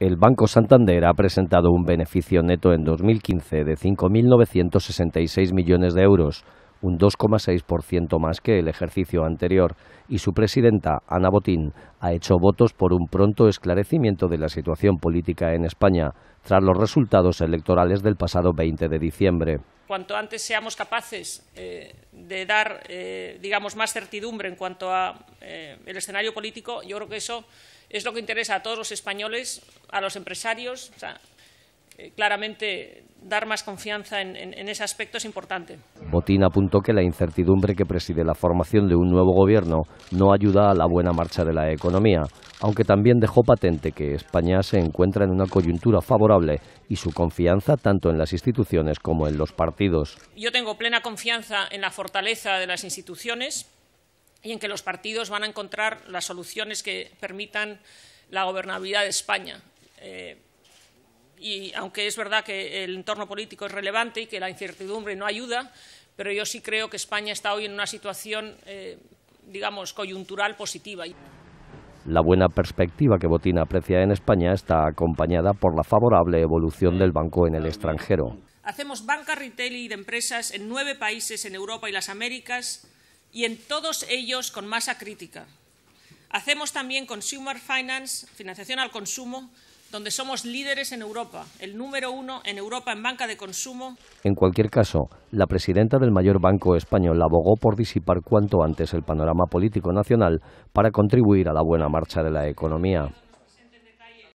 el Banco Santander ha presentado un beneficio neto en 2015 de 5.966 millones de euros, un 2,6% más que el ejercicio anterior, y su presidenta, Ana Botín, ha hecho votos por un pronto esclarecimiento de la situación política en España tras los resultados electorales del pasado 20 de diciembre. Cuanto antes seamos capaces eh, de dar, eh, digamos, más certidumbre en cuanto a eh, el escenario político, yo creo que eso es lo que interesa a todos los españoles, a los empresarios, eh, claramente dar más confianza en, ese aspecto es importante. Botín apuntó que la incertidumbre que preside la formación de un nuevo gobierno no ayuda a la buena marcha de la economía, aunque también dejó patente que España se encuentra en una coyuntura favorable y su confianza tanto en las instituciones como en los partidos. Yo tengo plena confianza en la fortaleza de las instituciones y en que los partidos van a encontrar las soluciones que permitan la gobernabilidad de España. Eh, y aunque es verdad que el entorno político es relevante y que la incertidumbre no ayuda, pero yo sí creo que España está hoy en una situación, eh, digamos, coyuntural positiva. La buena perspectiva que Botín aprecia en España está acompañada por la favorable evolución del banco en el extranjero. Hacemos banca retail y de empresas en nueve países en Europa y las Américas y en todos ellos con masa crítica. Hacemos también consumer finance, financiación al consumo, donde somos líderes en Europa, el número uno en Europa en banca de consumo. En cualquier caso, la presidenta del mayor banco español abogó por disipar cuanto antes el panorama político nacional para contribuir a la buena marcha de la economía.